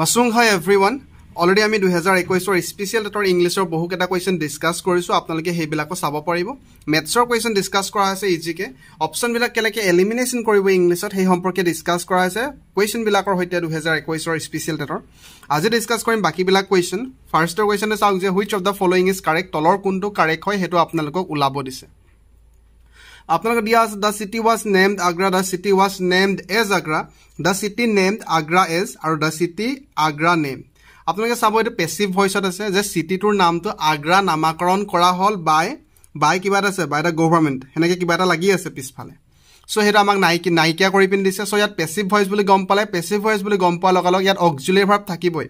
Mushroom hi everyone already আমি দুহেজাৰ একৈছৰ স্পেচিয়েল টেটৰ ইংলিছৰ বহুকেইটা কুৱেশ্যন ডিছকাছ কৰিছোঁ আপোনালোকে সেইবিলাকো চাব পাৰিব মেথছৰ কুৱেশ্যন ডিছকাছ কৰা হৈছে ইজিকে অপশ্যনবিলাক কেনেকৈ এলিমিনেশ্যন কৰিব ইংলিছত সেই সম্পৰ্কে ডিছকাছ কৰা হৈছে কুৱেশ্যনবিলাকৰ সৈতে দুহেজাৰ একৈছৰ স্পেচিয়েল টেটৰ আজি ডিছকাছ কৰিম বাকীবিলাক কুৱেশ্যন ফাৰ্ষ্টৰ কুৱেশ্যনে চাওক যে which of the following is correct তলৰ কোনটো কাৰেক্ট হয় সেইটো আপোনালোকক ওলাব দিছে আপোনালোকে দিয়া আছে the city was named Agra the city was named as Agra the city named Agra as আৰু দ্য চিটি আগ্ৰা নেম আপোনালোকে চাব এইটো পেচিভ ভইচত আছে যে চিটিটোৰ নামটো আগ্ৰা নামাকৰণ কৰা হ'ল বাই বাই কিবা এটা আছে বাই দ্য গভৰ্ণমেণ্ট সেনেকৈ কিবা এটা লাগি আছে পিছফালে চ' সেইটো আমাক নাইকি নাইকিয়া কৰি পিনি দিছে চ' ইয়াত পেচিভ ভইচ বুলি গম পালে পেচিভ ভইচ বুলি গম পোৱাৰ লগে লগে ইয়াত অক্সুলিৰ ভাৱ থাকিবই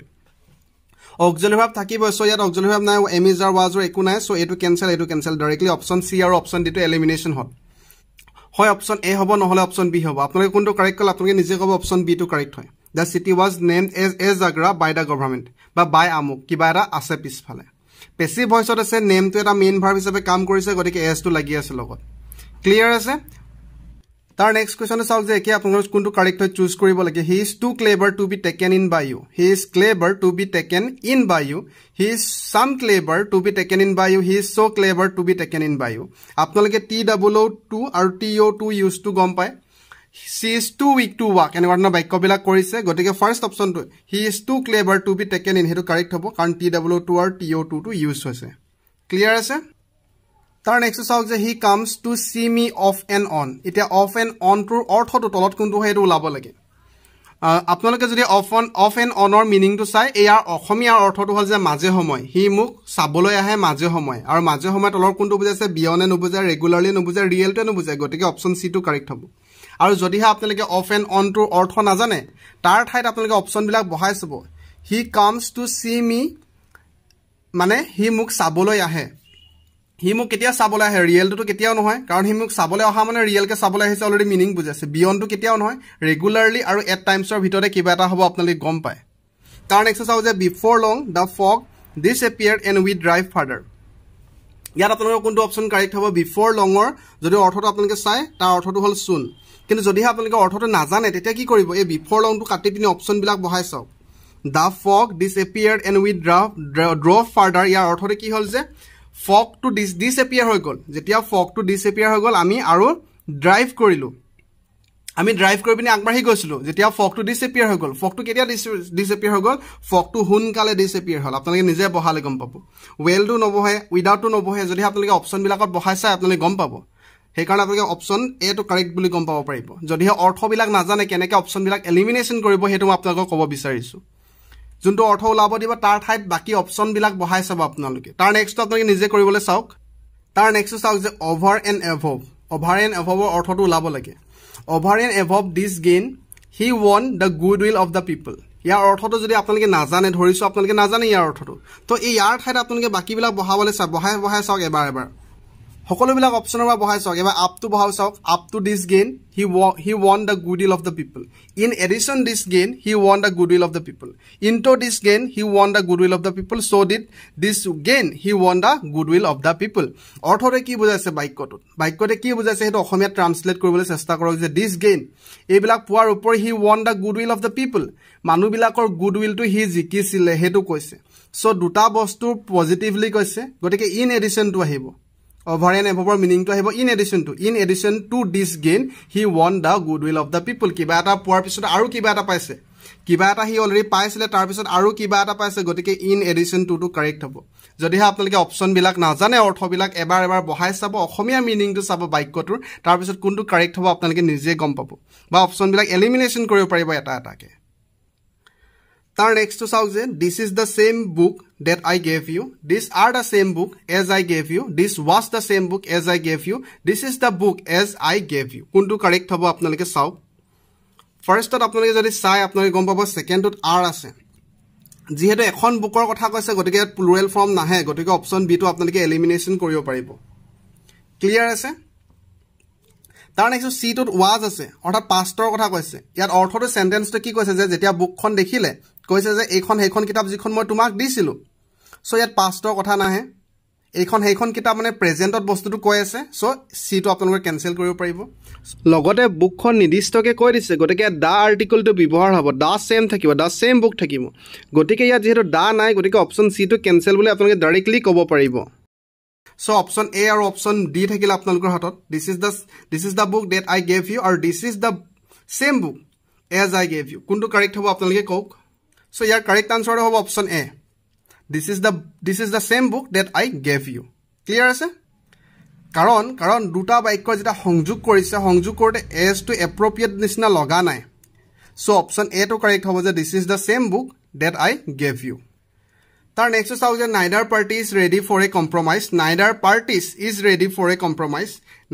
অক্সুলিৰ ভাৱ থাকিবই চ' ইয়াত অক্সুলিৰ ভাৱ নাই এম ইজ আৰ ৱাজৰ একো নাই চ' এইটো কেঞ্চেল এইটো কেঞ্চেল ডাইৰেক্টলি অপশ্যন চি আৰু অপশ্যন ডিটো এলিমিনেশ্যন হ'ল হয় অপশ্যন এ হ'ব নহ'লে অপশ্যন বি হ'ব আপোনালোকে কোনটো কাৰেক্ট ক'লে আপোনালোকে নিজে ক'ব অপশ্যন বি টো কাৰেক্ট হয় the city was name as as Agra by the government বা বাই আমুক কিবা এটা আছে পিছফালে পেচিভ ভইচত আছে নেমটো এটা মেইন ভাৰ্ভ হিচাপে কাম কৰিছে গতিকে এজটো লাগি আছে লগত ক্লিয়াৰ আছে তাৰ নেক্সট কুৱেশ্যনে চাওক যে একে আপোনালোকে কোনটো কাৰেক্ট হয় চুজ কৰিব লাগে he is too clever to be taken in by you he is clever to be taken in by you he is some clever to be taken in by you he is so' clever to be taken in by you আপোনালোকে T double O' too আৰু T O' to ইউজটো গম পায় she is too weak to walk এনেকুৱা ধৰণৰ বাক্যবিলাক কৰিছে গতিকে ফাৰ্ষ্ট অপশ্যনটো he is too clever to be taken in সেইটো কাৰেক্ট হ'ব কাৰণ টি ডাবল অ' টু আৰু T O' to to use হৈছে ক্লিয়াৰ আছে তাৰ নেক্সট চাওক যে he comes to see me off and on এতিয়া অফ এণ্ড অনটোৰ অৰ্থটো তলত কোনটো হয় এইটো ওলাব লাগে আপোনালোকে যদি অফ অন অফ এণ্ড অনৰ মিনিংটো চাই ইয়াৰ অসমীয়াৰ অৰ্থটো হ'ল যে মাজে সময় সি মোক চাবলৈ আহে মাজে সময় আৰু মাজে সময় তলৰ কোনটো বুজাইছে বিয়নে নুবুজায় ৰেগুলাৰলি নুবুজায় ৰিয়েলটোৱে নুবুজায় গতিকে অপশ্যন চিটো কাৰেক্ট হ'ব আৰু যদিহে আপোনালোকে অফ এণ্ড অনটোৰ অৰ্থ নাজানে তাৰ ঠাইত আপোনালোকে অপশ্যনবিলাক বহাই চাব he comes to see me মানে সি মোক চাবলৈ আহে সি মোক কেতিয়া চাবলৈ আহে ৰিয়েলটোতো কেতিয়াও নহয় কাৰণ সি মোক চাবলৈ অহা মানে ৰিয়েলকৈ চাবলৈ আহিছে অলৰেডি মিনিং বুজি আছে বিয়নটো কেতিয়াও নহয় ৰেগুলাৰলি আৰু এট টাইমছৰ ভিতৰতে কিবা এটা হ'ব আপোনালোকে গম পায় কাৰণ নেক্সট চাওঁ যে before long the fog disappear and with drive further ইয়াত আপোনালোকৰ কোনটো অপশ্যন কাৰেক্ট হ'ব বিফৰ লঙৰ যদি অৰ্থটো আপোনালোকে চাই তাৰ অৰ্থটো হ'ল চুন কিন্তু যদিহে আপোনালোকে অৰ্থটো নাজানে তেতিয়া কি কৰিব এই বিফৰ লংটো কাটি পিনি অপশ্যনবিলাক বহাই চাওক the fog disappear and with draw draw further ইয়াৰ অৰ্থটো কি হ'ল যে ফক টু ডিচ ডিচএপিয়াৰ হৈ গ'ল যেতিয়া ফক টু এপিয়াৰ হৈ গ'ল আমি আৰু ড্ৰাইভ কৰিলোঁ আমি ড্ৰাইভ কৰি পিনি আগবাঢ়ি গৈছিলোঁ যেতিয়া ফকটো এপিয়াৰ হৈ গ'ল ফকটো কেতিয়া এপিয়াৰ হৈ গ'ল ফকটো সোনকালে এপিয়াৰ হ'ল আপোনালোকে নিজে বহালে গম পাব ৱেলটো নবহে উইডাউটো নবহে যদি আপোনালোকে অপশ্যনবিলাকত বহাই চাই আপোনালোকে গম পাব সেইকাৰণে আপোনালোকে অপশ্যন এটো কাৰেক্ট বুলি গম পাব পাৰিব যদিহে অৰ্থবিলাক নাজানে কেনেকৈ অপশ্যনবিলাক এলিমিনেশ্যন কৰিব সেইটো মই আপোনালোকক ক'ব বিচাৰিছোঁ যোনটো অৰ্থ ওলাব দিব তাৰ ঠাইত বাকী অপশ্যনবিলাক বহাই চাব আপোনালোকে তাৰ নেক্সটটো আপোনালোকে নিজে কৰিবলৈ চাওক তাৰ নেক্সটটো চাওক যে over and above over and এভভৰ অৰ্থটো ওলাব লাগে over and above this gain he won the good will of the people ইয়াৰ অৰ্থটো যদি আপোনালোকে নাজানে ধৰিছোঁ আপোনালোকে নাজানে ইয়াৰ অৰ্থটো তো ইয়াৰ ঠাইত আপোনালোকে বাকীবিলাক বহাবলৈ চাওক বহাই বহাই চাওক এবাৰ এবাৰ সকলোবিলাক অপশ্যনৰ পৰা বহাই চাওক এবাৰ আপ টু বহাই চাওক up to this gain he he won the good will of the people in addition this gain he won the good will of the people in to this gain he won the good will of the people so' that this gain he won the good will of the people অৰ্থতে কি বুজাইছে বাক্যটোত বাক্যতে কি বুজাইছে সেইটো অসমীয়াত translate কৰিবলৈ চেষ্টা কৰক যে ডিছ গেইন এইবিলাক পোৱাৰ উপৰি he won the good will of the people মানুহবিলাকৰ গুড উইলটো সি জিকিছিলে সেইটো কৈছে চ' দুটা বস্তু পজিটিভলি কৈছে গতিকে ইন এডিশ্যনটো আহিব অভাৰ এণ্ড এভভৰ মিনিংটো আহিব in addition to in addition to this gain he won the good will of the people কিবা এটা পোৱাৰ পিছত আৰু কিবা এটা পাইছে কিবা এটা সি অলৰেডি পাইছিলে তাৰপিছত আৰু কিবা এটা পাইছে গতিকে ইন এডিশ্যন টুটো কাৰেক্ট হ'ব যদিহে আপোনালোকে অপশ্যনবিলাক নাজানে অৰ্থবিলাক এবাৰ এবাৰ বহাই চাব অসমীয়া মিনিংটো চাব বাক্যটোৰ তাৰপিছত কোনটো কাৰেক্ট হ'ব আপোনালোকে নিজে গম পাব বা অপশ্যনবিলাক এলিমিনেশ্যন কৰিব পাৰিব এটা এটাকে তাৰ নেক্সটটো চাওক যে this is the same book that I gave you. These are the same book as I gave you. This was the same book as I gave you. This is the book as I gave you. Kundu correct hobo apnalike sau. First of apnalike jodi sai apnalike gom pabo second dot r ase. Jihedo ekhon book or kotha koise gotike plural form na hai gotike option b to apnalike elimination koribo paribo. Clear ase? তাৰ next C টোত was আছে অৰ্থাৎ pastor কথা কৈছে ইয়াত অৰ্থটো চেণ্টেঞ্চটো কি কৈছে যে যেতিয়া বুকখন দেখিলে কৈছে যে এইখন সেইখন কিতাপ যিখন মই তোমাক দিছিলোঁ চ' ইয়াত পাষ্টৰ কথা নাহে এইখন সেইখন কিতাপ মানে প্ৰেজেণ্টত বস্তুটো কৈ আছে চ' চিটো আপোনালোকে কেঞ্চেল কৰিব পাৰিব লগতে বুকখন নিৰ্দিষ্টকৈ কৈ দিছে গতিকে ইয়াত দা আৰ্টিকলটো ব্যৱহাৰ হ'ব দা ছেম থাকিব দা ছেম বুক থাকিব গতিকে ইয়াত যিহেতু দা নাই গতিকে অপশ্যন চিটো কেনচেল বুলি আপোনালোকে ডাইৰেক্টলি ক'ব পাৰিব চ' অপশ্যন এ আৰু অপশ্যন ডি থাকিলে আপোনালোকৰ হাতত this is the this is the book that I gave you আৰু this is the same book as I gave you কোনটো কাৰেক্ট হ'ব আপোনালোকে কওক চ' ইয়াৰ কাৰেক্ট আনচাৰটো হ'ব option A this is the this is the same book that I gave you clear আছে কাৰণ কাৰণ দুটা বাক্য যেতিয়া সংযোগ কৰিছে সংযোগ কৰোঁতে এজটো এপ্ৰপ্ৰিয়েট নিচিনা লগা নাই চ' অপশ্যন এটো কাৰেক্ট হ'ব যে this is the same book that I gave you তাৰ নেক্সট হৈছে চাওক যে neither party is ready for a compromise neither parties is ready for a compromise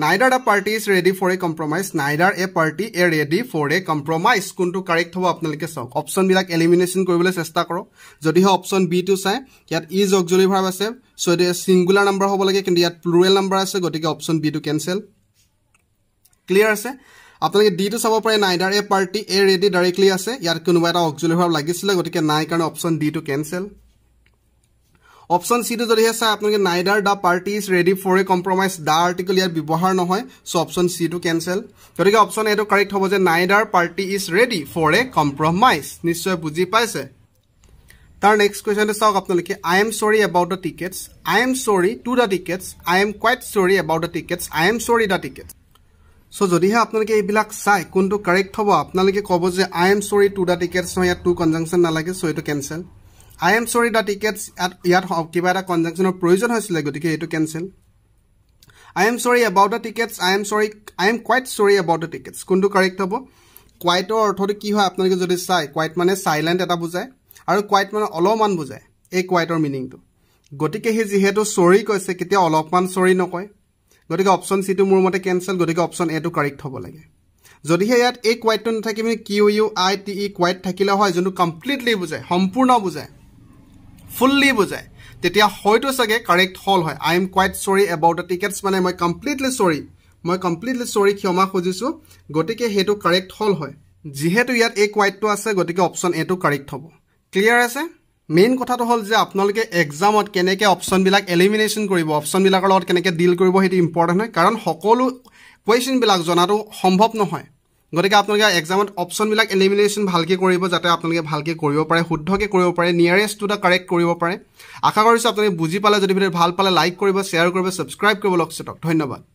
neither the party is ready for a compromise neither a party a ready for a compromise কোনটো correct হ'ব আপোনালোকে চাওক অপশ্যনবিলাক elimination কৰিবলৈ চেষ্টা কৰক যদিহে option টো চাই ইয়াত ইজ অগজলি ভাৰ্ভ আছে চ' এতিয়া ছিংগুলাৰ নাম্বাৰ হ'ব লাগে কিন্তু ইয়াত প্লুৰেল নাম্বাৰ আছে গতিকে অপশ্যন টো কেনচেল ক্লিয়াৰ আছে আপোনালোকে ডিটো চাব পাৰে neither a party a ready directly আছে ইয়াত কোনোবা এটা অগজলি ভাৱ লাগিছিলে গতিকে নাই কাৰণে অপশ্যন টো কেনচেল অপশ্যন চিটো যদিহে চায় আপোনালোকে neither the party is ready for a compromise the article ইয়াত ব্যৱহাৰ নহয় চ' অপশ্যন চিটো কেনচেল গতিকে অপশ্যন এটো কাৰেক্ট হ'ব যে neither party is ready for a compromise নিশ্চয় বুজি পাইছে তাৰ নেক্সট কুৱেশ্যনটো চাওক আপোনালোকে I am sorry about the tickets I am sorry to the tickets I am quite sorry about the tickets I am sorry the tickets so' যদিহে আপোনালোকে এইবিলাক চাই কোনটো কাৰেক্ট হ'ব আপোনালোকে ক'ব যে I am sorry to the tickets নহয় ইয়াত টু কনজাংশ্যন নালাগে চ' এইটো cancel I am sorry the tickets ইয়াত ইয়াত কিবা এটা কনজাংশ্যনৰ প্ৰয়োজন হৈছিলে গতিকে এইটো cancel I am sorry about the tickets I am sorry I am quite sorry about the tickets কোনটো কাৰেক্ট হ'ব কুৱাইটৰ অৰ্থটো কি হয় আপোনালোকে যদি চাই কুৱাইট মানে চাইলেণ্ট এটা বুজায় আৰু কুৱাইট মানে অলপমান বুজায় এই কুৱাইটৰ মিনিংটো গতিকে সি যিহেতু চৰি কৈছে কেতিয়াও অলপমান চৰি নকয় গতিকে অপশ্যন চিটো মোৰ মতে কেনচেল গতিকে অপশ্যন এটো কাৰেক্ট হ'ব লাগে যদিহে ইয়াত এই কুৱাইটটো নাথাকে Q U I T E quite থাকিলে হয় যোনটো কমপ্লিটলি বুজায় সম্পূৰ্ণ বুজায় ফুল্লি বুজায় তেতিয়া হয়তো চাগে কাৰেক্ট হল হয় I am quite sorry about the tickets মানে মই কমপ্লিটলি চৰি মই কমপ্লিটলি চৰি ক্ষমা খুজিছোঁ গতিকে সেইটো কাৰেক্ট হল হয় যিহেতু ইয়াত এই কুৱাইটটো আছে গতিকে অপশ্যন এটো কাৰেক্ট হ'ব ক্লিয়াৰ আছে মেইন কথাটো হ'ল যে আপোনালোকে এক্সামত কেনেকৈ অপশ্যনবিলাক এলিমিনেশ্যন কৰিব অপশ্যনবিলাকৰ লগত কেনেকৈ ডিল কৰিব সেইটো ইম্পৰ্টেণ্ট হয় কাৰণ সকলো কুৱেশ্যনবিলাক জনাটো সম্ভৱ নহয় গতিকে আপোনালোকে এক্সামত অপশ্যনবিলাক এলিমিনেশ্যন ভালকৈ কৰিব যাতে আপোনালোকে ভালকৈ কৰিব পাৰে শুদ্ধকৈ কৰিব পাৰে নিয়াৰেষ্ট টু দ্য কাৰেক্ট কৰিব পাৰে আশা কৰিছোঁ আপোনালোকে বুজি পালে যদি ভিডিঅ' ভাল পালে লাইক কৰিব শ্বেয়াৰ কৰিব ছাবস্ক্ৰাইব কৰিব লগচেটক ধন্যবাদ